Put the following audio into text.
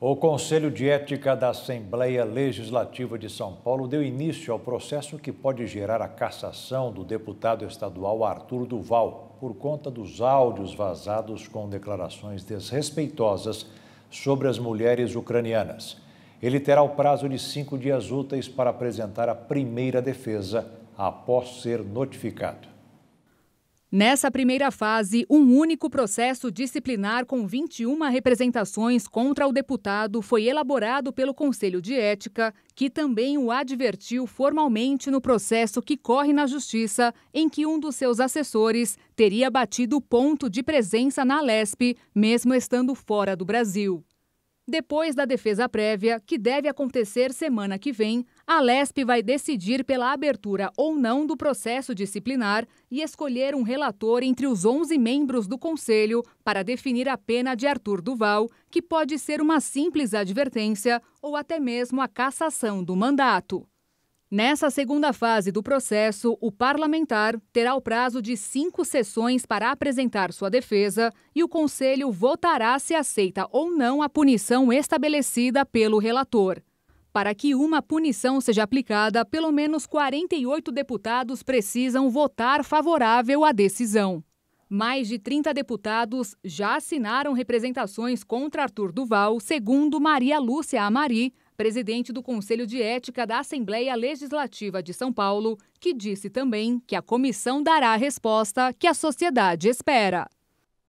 O Conselho de Ética da Assembleia Legislativa de São Paulo deu início ao processo que pode gerar a cassação do deputado estadual Arthur Duval por conta dos áudios vazados com declarações desrespeitosas sobre as mulheres ucranianas. Ele terá o prazo de cinco dias úteis para apresentar a primeira defesa após ser notificado. Nessa primeira fase, um único processo disciplinar com 21 representações contra o deputado foi elaborado pelo Conselho de Ética, que também o advertiu formalmente no processo que corre na Justiça, em que um dos seus assessores teria batido ponto de presença na Lesp, mesmo estando fora do Brasil. Depois da defesa prévia, que deve acontecer semana que vem, a LESP vai decidir pela abertura ou não do processo disciplinar e escolher um relator entre os 11 membros do conselho para definir a pena de Arthur Duval, que pode ser uma simples advertência ou até mesmo a cassação do mandato. Nessa segunda fase do processo, o parlamentar terá o prazo de cinco sessões para apresentar sua defesa e o Conselho votará se aceita ou não a punição estabelecida pelo relator. Para que uma punição seja aplicada, pelo menos 48 deputados precisam votar favorável à decisão. Mais de 30 deputados já assinaram representações contra Arthur Duval, segundo Maria Lúcia Amari, presidente do Conselho de Ética da Assembleia Legislativa de São Paulo, que disse também que a comissão dará a resposta que a sociedade espera.